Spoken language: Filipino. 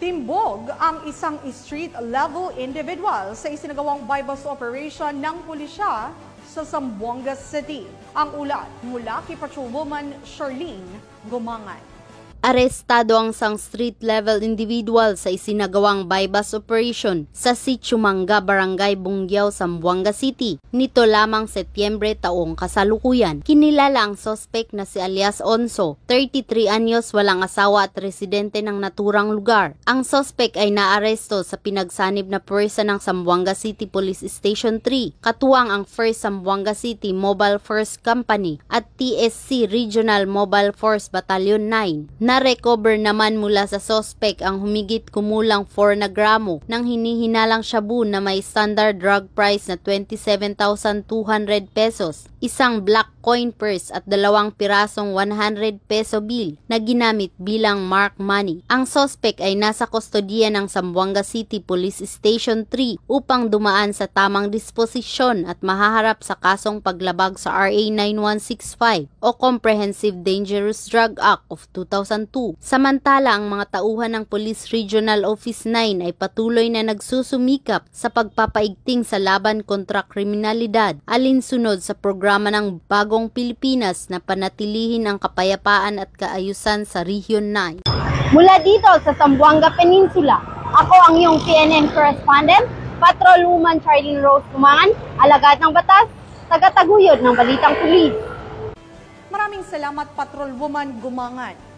Timbog ang isang street-level individual sa isinagawang bypass operation ng pulisya sa Zamboanga City. Ang ulat mula kay Patrolwoman Charlene Gumangan. Arestado ang isang street-level individual sa isinagawang bypass operation sa Sichumanga, Barangay Bungyaw, Sambuanga City. Nito lamang Setyembre taong kasalukuyan. Kinilala ang sospek na si alias Onso, 33 anyos, walang asawa at residente ng naturang lugar. Ang sospek ay naaresto sa pinagsanib na pwersa ng Sambuanga City Police Station 3, katuwang ang First Sambuanga City Mobile Force Company at TSC Regional Mobile Force Battalion 9 na-recover naman mula sa sospek ang humigit kumulang 4 na gramo ng hinihinalang shabu na may standard drug price na 27,200 pesos, isang black coin purse at dalawang pirasong 100 peso bill na ginamit bilang mark money. Ang sospek ay nasa kustodiya ng Zamboanga City Police Station 3 upang dumaan sa tamang disposisyon at mahaharap sa kasong paglabag sa RA 9165 o Comprehensive Dangerous Drug Act of 2000 Bantu. Samantala, ang mga tauhan ng Police Regional Office 9 ay patuloy na nagsusumikap sa pagpapaigting sa laban kontra kriminalidad alinsunod sa programa ng Bagong Pilipinas na panatilihin ang kapayapaan at kaayusan sa Region 9. Mula dito sa Sambuanga Peninsula, ako ang iyong PNN correspondent, Patrol Woman Charlene Rose Kumangan, alagad ng batas, tagataguyod ng Balitang Pulis. Maraming salamat Patrol Woman Gumangan.